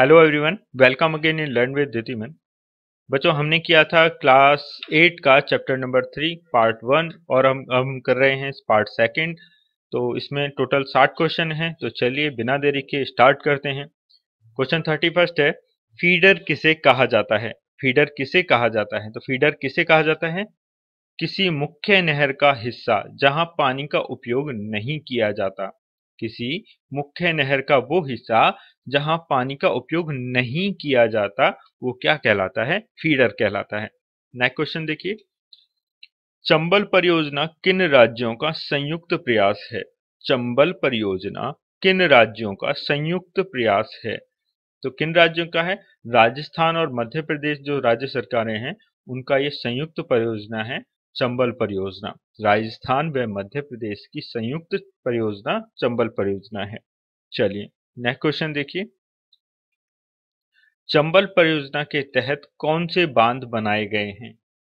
hello everyone welcome again in learn with Diman बच्चों हमने किया था क्लास एट का chapter number three part one और हम हम कर रहे हैं पार्ट सेकंड तो इसमें टोटल साठ क्वेश्चन हैं तो चलिए बिना देरी के स्टार्ट करते हैं क्वेश्चन थर्टी फर्स्ट है फीडर किसे कहा जाता है फीडर किसे कहा जाता है तो फीडर किसे कहा जाता है किसी मुख्य नहर का हिस्सा जहां पानी का उपयोग नहीं किया जाता किसी मुख्य नहर का वो हिस्सा जहां पानी का उपयोग नहीं किया जाता वो क्या कहलाता है फीडर कहलाता है नेक्स्ट क्वेश्चन देखिए चंबल परियोजना किन राज्यों का संयुक्त प्रयास है चंबल परियोजना किन राज्यों का संयुक्त प्रयास है तो किन राज्यों का है राजस्थान और मध्य प्रदेश जो राज्य सरकारें हैं उनका ये संयुक्त परियोजना है चंबल परियोजना राजस्थान व मध्य प्रदेश की संयुक्त परियोजना चंबल परियोजना है चलिए नेक्स्ट क्वेश्चन देखिए चंबल परियोजना के तहत कौन से बांध बनाए गए हैं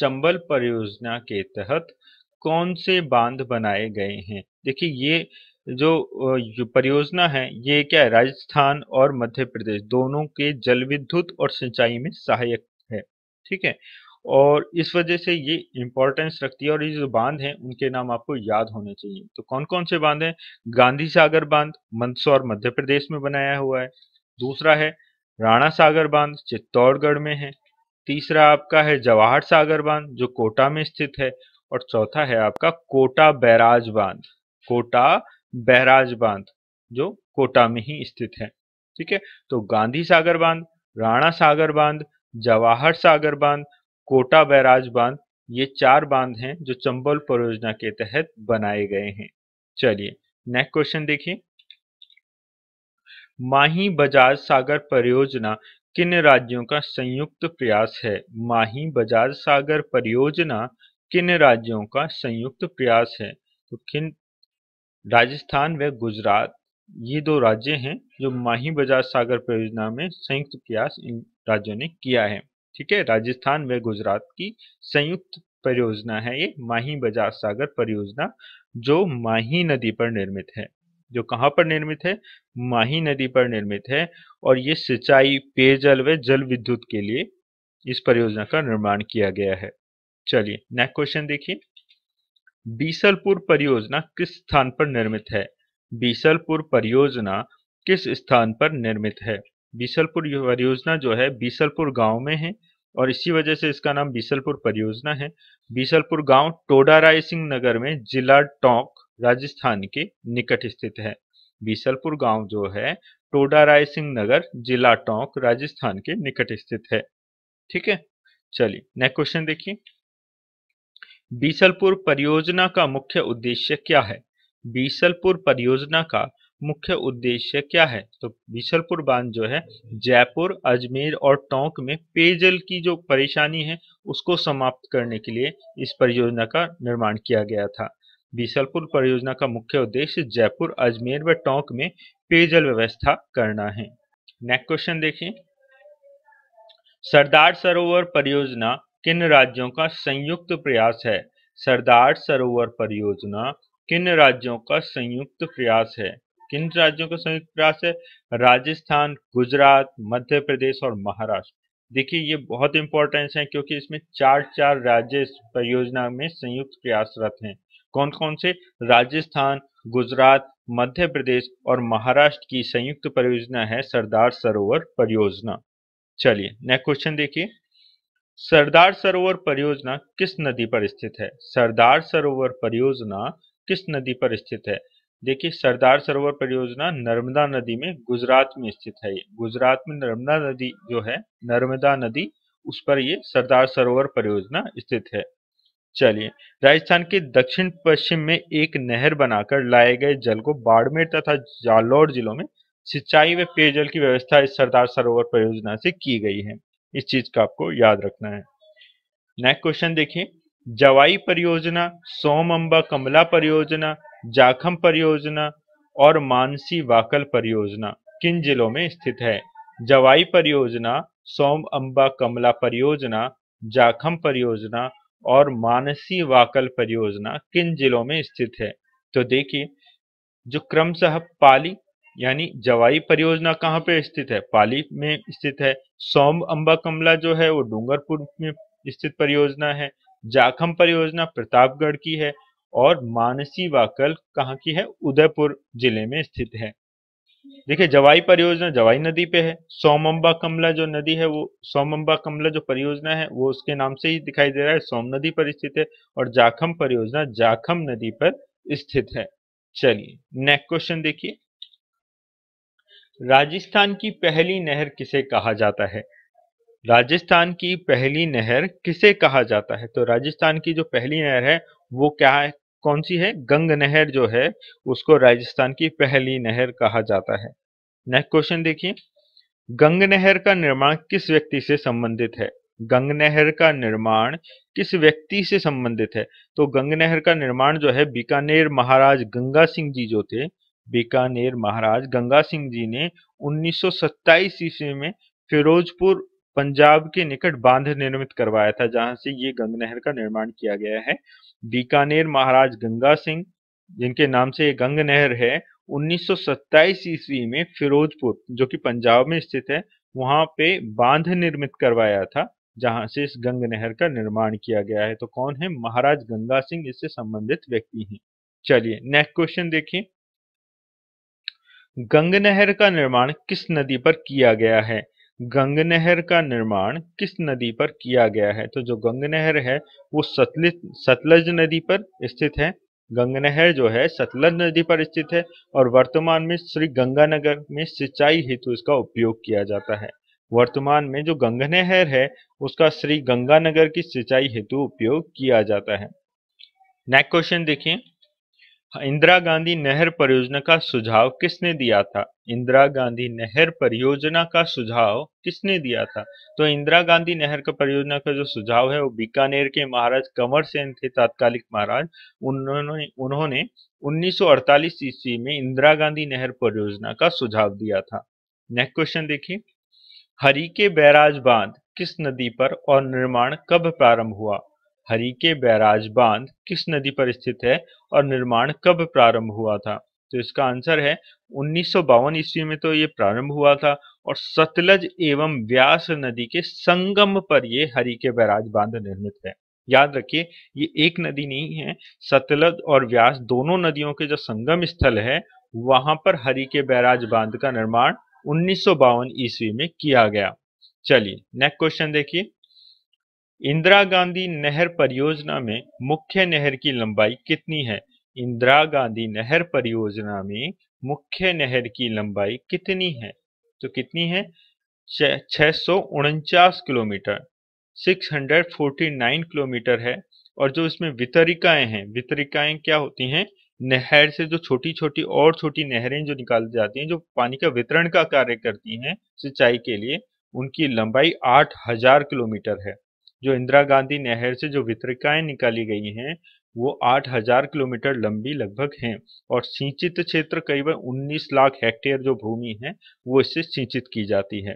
चंबल परियोजना के तहत कौन से बांध बनाए गए हैं देखिए ये जो, जो परियोजना है ये क्या है राजस्थान और मध्य प्रदेश दोनों के जल विद्युत और सिंचाई में सहायक है ठीक है और इस वजह से ये इम्पोर्टेंस रखती है और ये जो बांध हैं उनके नाम आपको याद होने चाहिए तो कौन कौन से बांध हैं गांधी सागर बांध मंदसौर मध्य प्रदेश में बनाया हुआ है दूसरा है राणा सागर बांध चित्तौड़गढ़ में है तीसरा आपका है जवाहर सागर बांध जो कोटा में स्थित है और चौथा है आपका कोटा बैराज बांध कोटा बैराज बांध जो कोटा में ही स्थित है ठीक है तो गांधी सागर बांध राणा सागर बांध जवाहर सागर बांध कोटा बैराज बांध ये चार बांध हैं जो चंबल परियोजना के तहत बनाए गए हैं चलिए नेक्स्ट क्वेश्चन देखिए माही बजाज सागर परियोजना किन राज्यों का संयुक्त प्रयास है माही बजाज सागर परियोजना किन राज्यों का संयुक्त प्रयास है तो किन राजस्थान व गुजरात ये दो राज्य हैं जो माही बजाज सागर परियोजना में संयुक्त प्रयास इन राज्यों ने किया है ठीक है राजस्थान व गुजरात की संयुक्त परियोजना है ये माही बजाज सागर परियोजना जो माही नदी पर निर्मित है जो कहाँ पर निर्मित है माही नदी पर निर्मित है और ये सिंचाई पेयजल व जल विद्युत के लिए इस परियोजना का निर्माण किया गया है चलिए नेक्स्ट क्वेश्चन देखिए बीसलपुर परियोजना किस स्थान पर निर्मित है बीसलपुर परियोजना किस स्थान पर निर्मित है बीसलपुर परियोजना जो है बीसलपुर गांव में है और इसी वजह से इसका नाम बीसलपुर परियोजना है बीसलपुर गांव राय सिंह नगर में जिला टोंक राजस्थान के निकट स्थित है बीसलपुर गांव जो है टोडा राय सिंह नगर जिला टोंक राजस्थान के निकट स्थित है ठीक है चलिए नेक्स्ट क्वेश्चन देखिए बीसलपुर परियोजना का मुख्य उद्देश्य क्या है बीसलपुर परियोजना का मुख्य उद्देश्य क्या है तो बिशलपुर बांध जो है जयपुर अजमेर और टोंक में पेयजल की जो परेशानी है उसको समाप्त करने के लिए इस परियोजना का निर्माण किया गया था बिशलपुर परियोजना का मुख्य उद्देश्य जयपुर अजमेर व टोंक में पेयजल व्यवस्था करना है नेक्स्ट क्वेश्चन देखें सरदार सरोवर परियोजना किन राज्यों का संयुक्त प्रयास है सरदार सरोवर परियोजना किन राज्यों का संयुक्त प्रयास है किन राज्यों का संयुक्त प्रयास है राजस्थान गुजरात मध्य प्रदेश और महाराष्ट्र देखिए ये बहुत इंपॉर्टेंस है क्योंकि इसमें चार चार राज्य परियोजना में संयुक्त प्रयासरत हैं कौन कौन से राजस्थान गुजरात मध्य प्रदेश और महाराष्ट्र की संयुक्त परियोजना है सरदार सरोवर परियोजना चलिए नेक्स्ट क्वेश्चन देखिए सरदार सरोवर परियोजना किस नदी पर स्थित है सरदार सरोवर परियोजना किस नदी पर स्थित है देखिए सरदार सरोवर परियोजना नर्मदा नदी में गुजरात में स्थित है गुजरात में नर्मदा नदी जो है नर्मदा नदी उस पर ये सरदार सरोवर परियोजना स्थित है चलिए राजस्थान के दक्षिण पश्चिम में एक नहर बनाकर लाए गए जल को बाड़मेर तथा जालौर जिलों में सिंचाई व पेयजल की व्यवस्था इस सरदार सरोवर परियोजना से की गई है इस चीज का आपको याद रखना है नेक्स्ट क्वेश्चन देखिए जवाई परियोजना सोम अम्बा कमला परियोजना जाखम परियोजना और मानसी वाकल परियोजना किन जिलों में स्थित है जवाई परियोजना सोम अम्बा कमला परियोजना जाखम परियोजना और मानसी वाकल परियोजना किन जिलों में स्थित है तो देखिए जो क्रमशः पाली यानी जवाई परियोजना कहाँ पे स्थित है पाली में स्थित है सोम अम्बा कमला जो है वो डूंगरपुर में स्थित परियोजना है जाखम परियोजना प्रतापगढ़ की है और मानसी वाकल कहाँ की है उदयपुर जिले में स्थित है देखिए जवाई परियोजना जवाई नदी पे है सोमम्बा कमला जो नदी है वो सोमम्बा कमला जो परियोजना है वो उसके नाम से ही दिखाई दे रहा है सोम नदी पर स्थित है और जाखम परियोजना जाखम नदी पर स्थित है चलिए नेक्स्ट क्वेश्चन देखिए राजस्थान की पहली नहर किसे कहा जाता है राजस्थान की पहली नहर किसे कहा जाता है तो राजस्थान की जो पहली नहर है वो क्या है कौन सी है गंग नहर जो है उसको राजस्थान की पहली नहर कहा जाता है नेक्स्ट क्वेश्चन देखिए गंग नहर का निर्माण किस व्यक्ति से संबंधित है गंग नहर का निर्माण किस व्यक्ति से संबंधित है तो गंग नहर का निर्माण जो है बीकानेर महाराज गंगा सिंह जी जो थे बीकानेर महाराज गंगा सिंह जी ने 1927 ईस्वी में फिरोजपुर पंजाब के निकट बांध निर्मित करवाया था जहां से ये गंग नहर का निर्माण किया गया है बीकानेर महाराज गंगा सिंह जिनके नाम से ये गंग नहर है 1927 ईस्वी में फिरोजपुर जो कि पंजाब में स्थित है वहां पे बांध निर्मित करवाया था जहां से इस गंग नहर का निर्माण किया गया है तो कौन है महाराज गंगा सिंह इससे संबंधित व्यक्ति हैं चलिए नेक्स्ट क्वेश्चन देखिए गंग नहर का निर्माण किस नदी पर किया गया है गंग नहर का निर्माण किस नदी पर किया गया है तो जो गंग नहर है वो सतलज सतलज नदी पर स्थित है गंग नहर जो है सतलज नदी पर स्थित है और वर्तमान में श्री गंगानगर में सिंचाई हेतु इसका उपयोग किया जाता है वर्तमान में जो गंग नहर है उसका श्री गंगानगर की सिंचाई हेतु उपयोग किया जाता है नेक्स्ट क्वेश्चन देखिए इंदिरा गांधी नहर परियोजना का सुझाव किसने दिया था इंदिरा गांधी नहर परियोजना का सुझाव किसने दिया था तो इंदिरा गांधी नहर का परियोजना का जो सुझाव है वो बीकानेर के महाराज कंवर सेन थे तात्कालिक महाराज उन्होंने उन्होंने 1948 ईस्वी में इंदिरा गांधी नहर परियोजना का सुझाव दिया था नेक्स्ट क्वेश्चन देखिए हरी के बैराज बांध किस नदी पर और निर्माण कब प्रारंभ हुआ हरी के बैराज बांध किस नदी पर स्थित है और निर्माण कब प्रारंभ हुआ था तो इसका आंसर है उन्नीस ईस्वी में तो ये प्रारंभ हुआ था और सतलज एवं व्यास नदी के संगम पर ये के बैराज बांध निर्मित है याद रखिए ये एक नदी नहीं है सतलज और व्यास दोनों नदियों के जो संगम स्थल है वहां पर हरी के बैराज बांध का निर्माण उन्नीस ईस्वी में किया गया चलिए नेक्स्ट क्वेश्चन देखिए इंदिरा गांधी नहर परियोजना में मुख्य नहर की लंबाई कितनी है इंदिरा गांधी नहर परियोजना में मुख्य नहर की लंबाई कितनी है तो कितनी है छह सौ उनचास किलोमीटर 649 किलोमीटर है और जो इसमें वितरिकाएं हैं वितरिकाएं क्या होती हैं नहर से जो छोटी छोटी और छोटी नहरें जो निकाल जाती हैं जो पानी का वितरण का कार्य करती हैं सिंचाई के लिए उनकी लंबाई 8000 किलोमीटर है जो इंदिरा गांधी नहर से जो वितरिकाएं निकाली गई हैं वो 8000 किलोमीटर लंबी लगभग हैं और सिंचित क्षेत्र करीबन 19 लाख हेक्टेयर जो भूमि है वो इससे सिंचित की जाती है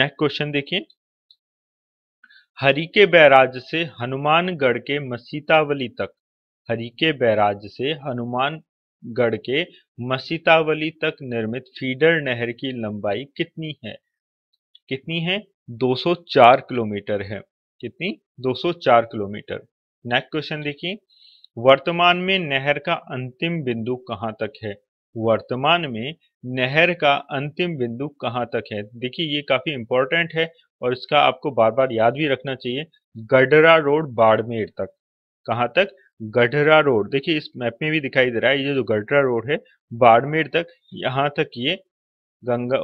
नेक्स्ट क्वेश्चन देखिए हरिके बैराज से हनुमानगढ़ के मसीतावली तक हरिके बैराज से हनुमानगढ़ के मसीतावली तक निर्मित फीडर नहर की लंबाई कितनी है कितनी है 204 किलोमीटर है कितनी 204 किलोमीटर नेक्स्ट क्वेश्चन देखिए वर्तमान में नहर का अंतिम बिंदु कहाँ तक है वर्तमान में नहर का अंतिम बिंदु कहाँ तक है देखिए ये काफी इंपॉर्टेंट है और इसका आपको बार बार याद भी रखना चाहिए गढ़रा रोड बाड़मेर तक कहाँ तक गढ़रा रोड देखिए इस मैप में भी दिखाई दे रहा है ये जो गढ़रा रोड है बाड़मेर तक यहाँ तक ये गंगा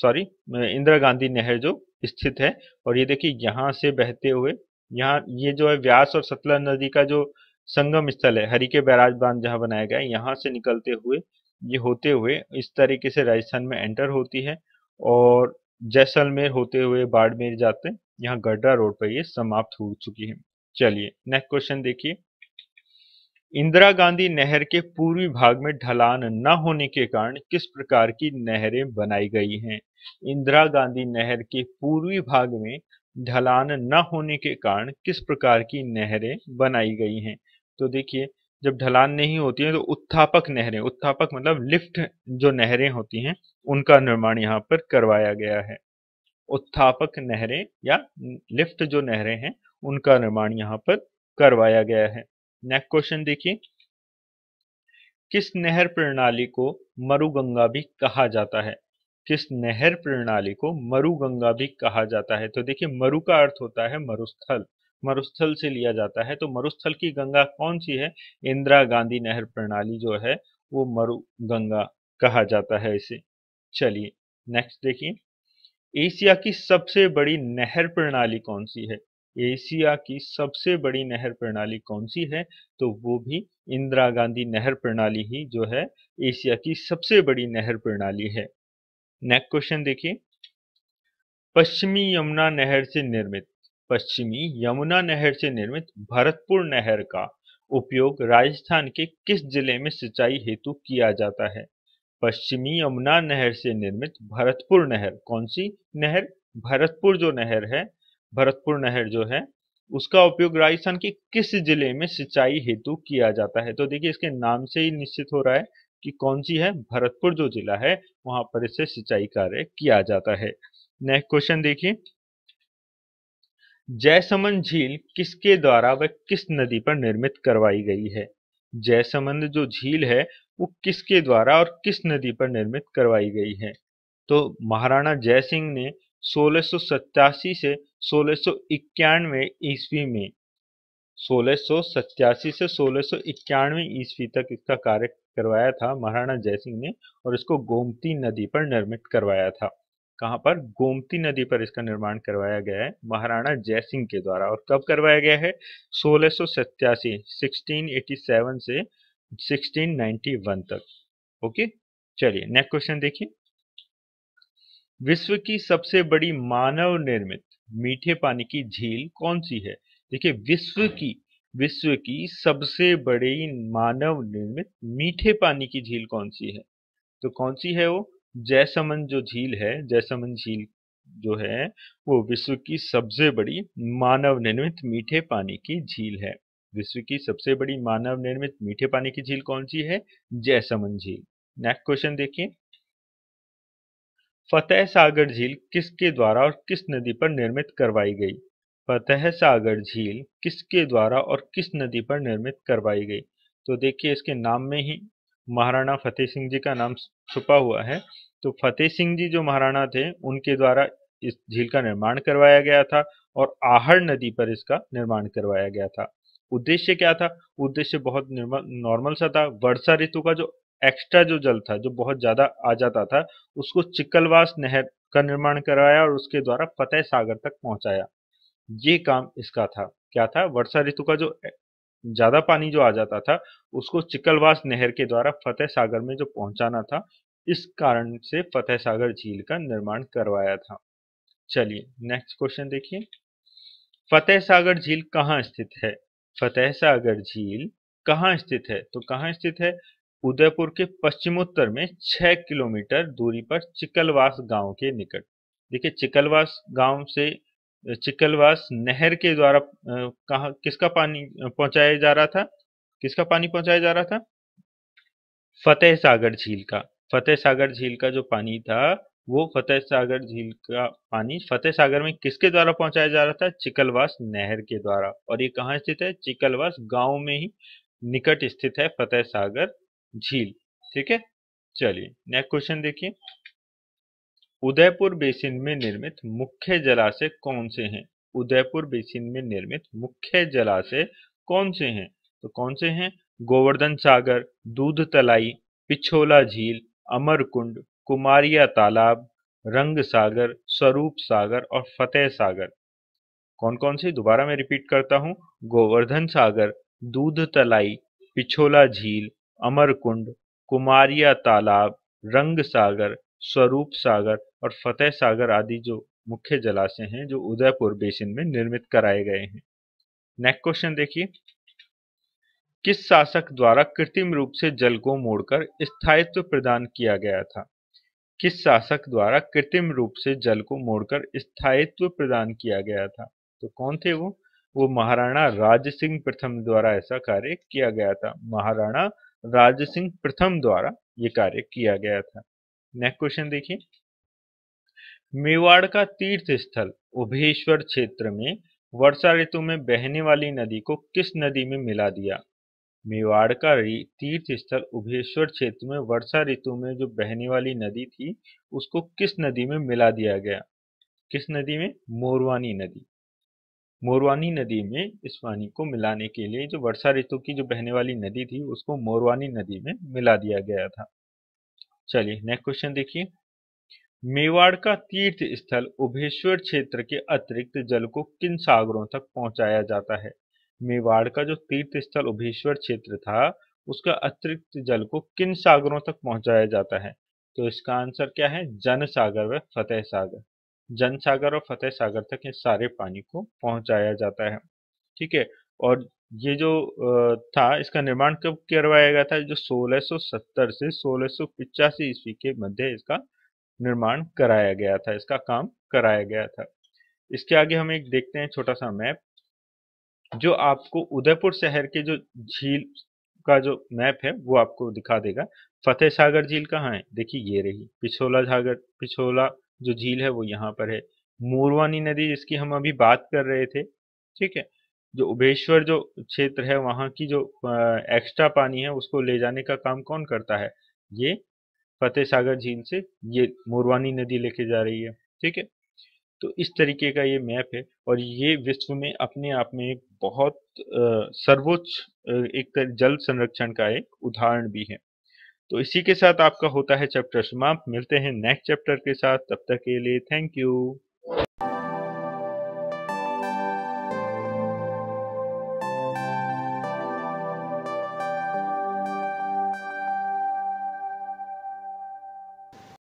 सॉरी इंदिरा गांधी नहर जो स्थित है और ये देखिए यहाँ से बहते हुए यहाँ ये जो है व्यास और सतलज नदी का जो संगम स्थल है हरी के बैराज बांध जहाँ बनाया गया है यहाँ से निकलते हुए ये होते हुए इस तरीके से राजस्थान में एंटर होती है और जैसलमेर होते हुए बाड़मेर जाते यहाँ गड्ढा रोड पर ये समाप्त हो चुकी है चलिए नेक्स्ट क्वेश्चन देखिए इंदिरा गांधी नहर के पूर्वी भाग में ढलान न होने के कारण किस प्रकार की नहरें बनाई गई हैं इंदिरा गांधी नहर के पूर्वी भाग में ढलान न होने के कारण किस प्रकार की नहरें बनाई गई हैं तो देखिए जब ढलान नहीं होती है तो उत्थापक नहरें उत्थापक मतलब लिफ्ट जो नहरें होती हैं उनका निर्माण यहाँ पर करवाया गया है उत्थापक नहरें या लिफ्ट जो नहरें हैं उनका निर्माण यहाँ पर करवाया गया है नेक्स्ट क्वेश्चन देखिए किस नहर प्रणाली को मरुगंगा भी कहा जाता है किस नहर प्रणाली को मरुगंगा भी कहा जाता है तो देखिए मरु का अर्थ होता है मरुस्थल मरुस्थल से लिया जाता है तो मरुस्थल की गंगा कौन सी है इंदिरा गांधी नहर प्रणाली जो है वो मरुगंगा कहा जाता है इसे चलिए नेक्स्ट देखिए एशिया की सबसे बड़ी नहर प्रणाली कौन सी है एशिया की सबसे बड़ी नहर प्रणाली कौन सी है तो वो भी इंदिरा गांधी नहर प्रणाली ही जो है एशिया की सबसे बड़ी नहर प्रणाली है नेक्स्ट क्वेश्चन देखिए पश्चिमी यमुना नहर से निर्मित पश्चिमी यमुना नहर से निर्मित भरतपुर नहर का उपयोग राजस्थान के किस जिले में सिंचाई हेतु किया जाता है पश्चिमी यमुना नहर से निर्मित भरतपुर नहर कौन सी नहर भरतपुर जो नहर है भरतपुर नहर जो है उसका उपयोग राजस्थान के किस जिले में सिंचाई हेतु किया जाता है तो देखिए इसके नाम से ही निश्चित हो रहा है कि कौन सी है भरतपुर जो जिला है वहां पर इसे सिंचाई कार्य किया जाता है नेक्स्ट क्वेश्चन देखिए जयसमंद झील किसके द्वारा व किस नदी पर निर्मित करवाई गई है जयसमंद जो झील है वो किसके द्वारा और किस नदी पर निर्मित करवाई गई है तो महाराणा जय सिंह ने सोलह से सोलह ईस्वी में सोलह से सोलह ईस्वी तक इसका कार्य करवाया था महाराणा जयसिंह ने और इसको गोमती नदी पर निर्मित करवाया था कहाँ पर गोमती नदी पर इसका निर्माण करवाया गया है महाराणा जयसिंह के द्वारा और कब करवाया गया है सोलह 1687 से 1691 तक ओके चलिए नेक्स्ट क्वेश्चन देखिए विश्व की सबसे बड़ी मानव निर्मित मीठे पानी की झील कौन सी है देखिए विश्व की विश्व की सबसे बड़ी मानव निर्मित मीठे पानी की झील कौन सी है तो कौन सी है वो जैसमन जो झील है जैसमन झील जो है वो विश्व की सबसे बड़ी मानव निर्मित मीठे पानी की झील है विश्व की सबसे बड़ी मानव निर्मित मीठे पानी की झील कौन सी है जैसमन झील नेक्स्ट क्वेश्चन देखिए फतेह सागर झील किसके द्वारा और किस नदी पर निर्मित करवाई गई फतेह सागर झील किसके द्वारा और किस नदी पर निर्मित करवाई गई तो देखिए इसके नाम में ही महाराणा फतेह सिंह जी का नाम छुपा हुआ है तो फतेह सिंह जी जो महाराणा थे उनके द्वारा इस झील का निर्माण करवाया गया था और आहर नदी पर इसका निर्माण करवाया गया था उद्देश्य क्या था उद्देश्य बहुत नॉर्मल सा था वर्षा ऋतु का जो एक्स्ट्रा जो जल था जो बहुत ज़्यादा आ जाता था उसको चिकलवास नहर का निर्माण करवाया और उसके द्वारा फतेह सागर तक पहुंचाया ये काम इसका था क्या था वर्षा ऋतु का जो ज़्यादा पानी जो आ जाता था उसको चिकलवास नहर के द्वारा फतेह सागर में जो पहुंचाना था इस कारण से फतेह सागर झील का निर्माण करवाया था चलिए नेक्स्ट क्वेश्चन देखिए फतेह सागर झील कहाँ स्थित है फतेह सागर झील कहाँ स्थित है तो कहाँ स्थित है उदयपुर के पश्चिमोत्तर में 6 किलोमीटर दूरी पर चिकलवास गांव के निकट देखिए चिकलवास गांव से चिकलवास नहर के द्वारा कहा किसका पानी पहुंचाया जा रहा था किसका पानी पहुंचाया जा रहा था फतेह सागर झील का फतेह सागर झील का जो पानी था वो फतेह सागर झील का पानी फतेह सागर में किसके द्वारा पहुंचाया जा रहा था चिकलवास नहर के द्वारा और ये कहाँ स्थित है चिकलवास गांव में ही निकट स्थित है फतेह सागर झील ठीक है चलिए नेक्स्ट क्वेश्चन देखिए उदयपुर बेसिन में निर्मित मुख्य जलाशय कौन से हैं उदयपुर बेसिन में निर्मित मुख्य जलाशय कौन से हैं तो कौन से हैं गोवर्धन सागर दूध तलाई पिछोला झील अमरकुंड कुमारिया तालाब रंग सागर स्वरूप सागर और फतेह सागर कौन कौन से दोबारा मैं रिपीट करता हूं गोवर्धन सागर दूध तलाई पिछोला झील अमरकुंड कुमारिया तालाब रंग सागर स्वरूप सागर और फतेह सागर आदि जो मुख्य जलाशय हैं जो उदयपुर बेसिन में निर्मित कराए गए हैं नेक्स्ट क्वेश्चन देखिए किस शासक द्वारा कृत्रिम रूप से जल को मोड़कर स्थायित्व प्रदान किया गया था किस शासक द्वारा कृत्रिम रूप से जल को मोड़कर स्थायित्व प्रदान किया गया था तो कौन थे वो वो महाराणा राज सिंह प्रथम द्वारा ऐसा कार्य किया गया था महाराणा राज सिंह प्रथम द्वारा ये कार्य किया गया था नेक्स्ट क्वेश्चन देखिए मेवाड़ का तीर्थ स्थल उभेश्वर क्षेत्र में वर्षा ऋतु में बहने वाली नदी को किस नदी में मिला दिया मेवाड़ का तीर्थ स्थल उभेश्वर क्षेत्र में वर्षा ऋतु में जो बहने वाली नदी थी उसको किस नदी में मिला दिया गया किस नदी में मोरवानी नदी मोरवानी नदी में इस पानी को मिलाने के लिए जो वर्षा ऋतु की जो बहने वाली नदी थी उसको मोरवानी नदी में मिला दिया गया था चलिए नेक्स्ट क्वेश्चन देखिए मेवाड़ का तीर्थ स्थल उभेश्वर क्षेत्र के अतिरिक्त जल को किन सागरों तक पहुंचाया जाता है मेवाड़ का जो तीर्थ स्थल उभेश्वर क्षेत्र था उसका अतिरिक्त जल को किन सागरों तक पहुंचाया जाता है तो इसका आंसर क्या है जन सागर व फतेह सागर जन सागर और फतेह सागर तक ये सारे पानी को पहुंचाया जाता है ठीक है और ये जो था इसका निर्माण कब करवाया गया था जो 1670 से 1685 ईस्वी के मध्य इसका निर्माण कराया गया था इसका काम कराया गया था इसके आगे हम एक देखते हैं छोटा सा मैप जो आपको उदयपुर शहर के जो झील का जो मैप है वो आपको दिखा देगा फतेह सागर झील कहाँ है देखिए ये रही पिछोला सागर पिछोला जो झील है वो यहाँ पर है मोरवानी नदी जिसकी हम अभी बात कर रहे थे ठीक है जो उभेश्वर जो क्षेत्र है वहाँ की जो एक्स्ट्रा पानी है उसको ले जाने का काम कौन करता है ये फतेह सागर झील से ये मोरवानी नदी लेके जा रही है ठीक है तो इस तरीके का ये मैप है और ये विश्व में अपने आप में एक बहुत सर्वोच्च एक जल संरक्षण का एक उदाहरण भी है तो इसी के साथ आपका होता है चैप्टर समाप्त मिलते हैं नेक्स्ट चैप्टर के साथ तब तक के लिए थैंक यू